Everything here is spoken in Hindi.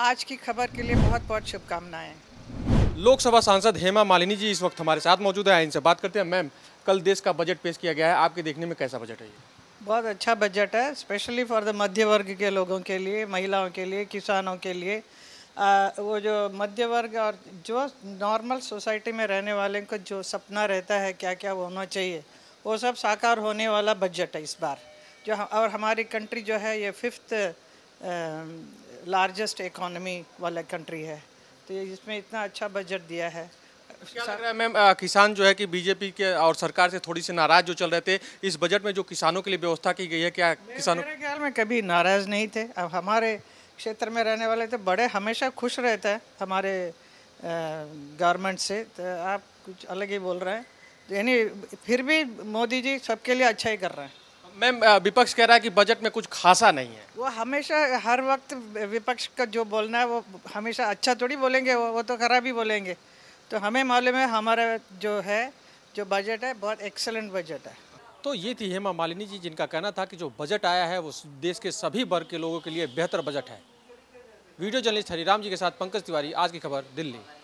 आज की खबर के लिए बहुत बहुत शुभकामनाएं लोकसभा सांसद हेमा मालिनी जी इस वक्त हमारे साथ मौजूद है इनसे बात करते हैं मैम कल देश का बजट पेश किया गया है आपके देखने में कैसा बजट है ये बहुत अच्छा बजट है स्पेशली फॉर द मध्य वर्ग के लोगों के लिए महिलाओं के लिए किसानों के लिए आ, वो जो मध्य वर्ग और जो नॉर्मल सोसाइटी में रहने वाले को जो सपना रहता है क्या क्या होना चाहिए वो सब साकार होने वाला बजट है इस बार जो और हमारी कंट्री जो है ये फिफ्थ लार्जेस्ट um, इकोनॉमी वाला कंट्री है तो इसमें इतना अच्छा बजट दिया है क्या लग रहा है मैम किसान जो है कि बीजेपी के और सरकार से थोड़ी सी नाराज जो चल रहे थे इस बजट में जो किसानों के लिए व्यवस्था की गई है क्या किसानों मेरे ख्याल में कभी नाराज नहीं थे अब हमारे क्षेत्र में रहने वाले तो बड़े हमेशा खुश रहते हैं हमारे गवर्नमेंट से तो आप कुछ अलग ही बोल रहे हैं तो यानी फिर भी मोदी जी सबके लिए अच्छा ही कर रहे हैं मैम विपक्ष कह रहा है कि बजट में कुछ खासा नहीं है वो हमेशा हर वक्त विपक्ष का जो बोलना है वो हमेशा अच्छा थोड़ी बोलेंगे वो, वो तो खराब ही बोलेंगे तो हमें मालूम है हमारा जो है जो बजट है बहुत एक्सलेंट बजट है तो ये थी हेमा मालिनी जी जिनका कहना था कि जो बजट आया है वो देश के सभी वर्ग के लोगों के लिए बेहतर बजट है वीडियो जर्नलिस्ट हरिराम जी के साथ पंकज तिवारी आज की खबर दिल्ली